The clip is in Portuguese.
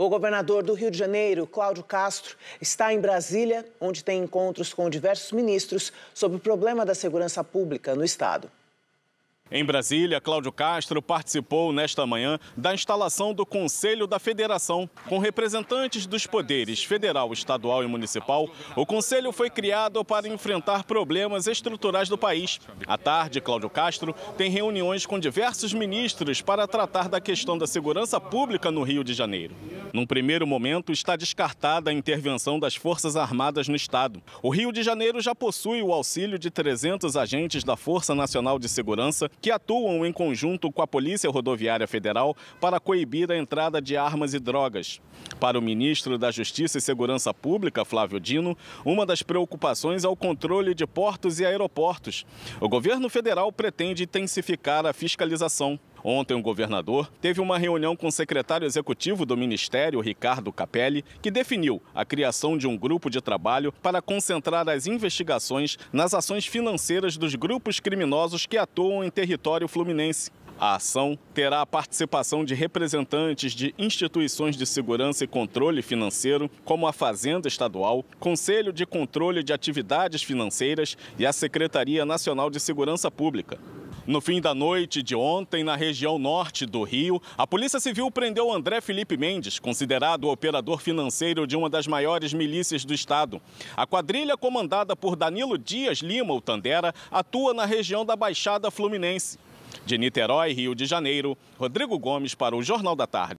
O governador do Rio de Janeiro, Cláudio Castro, está em Brasília, onde tem encontros com diversos ministros sobre o problema da segurança pública no estado. Em Brasília, Cláudio Castro participou nesta manhã da instalação do Conselho da Federação. Com representantes dos poderes federal, estadual e municipal, o conselho foi criado para enfrentar problemas estruturais do país. À tarde, Cláudio Castro tem reuniões com diversos ministros para tratar da questão da segurança pública no Rio de Janeiro. Num primeiro momento, está descartada a intervenção das Forças Armadas no estado. O Rio de Janeiro já possui o auxílio de 300 agentes da Força Nacional de Segurança que atuam em conjunto com a Polícia Rodoviária Federal para coibir a entrada de armas e drogas. Para o ministro da Justiça e Segurança Pública, Flávio Dino, uma das preocupações é o controle de portos e aeroportos. O governo federal pretende intensificar a fiscalização. Ontem, o governador teve uma reunião com o secretário executivo do Ministério, Ricardo Capelli, que definiu a criação de um grupo de trabalho para concentrar as investigações nas ações financeiras dos grupos criminosos que atuam em território fluminense. A ação terá a participação de representantes de instituições de segurança e controle financeiro, como a Fazenda Estadual, Conselho de Controle de Atividades Financeiras e a Secretaria Nacional de Segurança Pública. No fim da noite de ontem, na região norte do Rio, a Polícia Civil prendeu André Felipe Mendes, considerado o operador financeiro de uma das maiores milícias do estado. A quadrilha, comandada por Danilo Dias Lima, o Tandera, atua na região da Baixada Fluminense. De Niterói, Rio de Janeiro, Rodrigo Gomes para o Jornal da Tarde.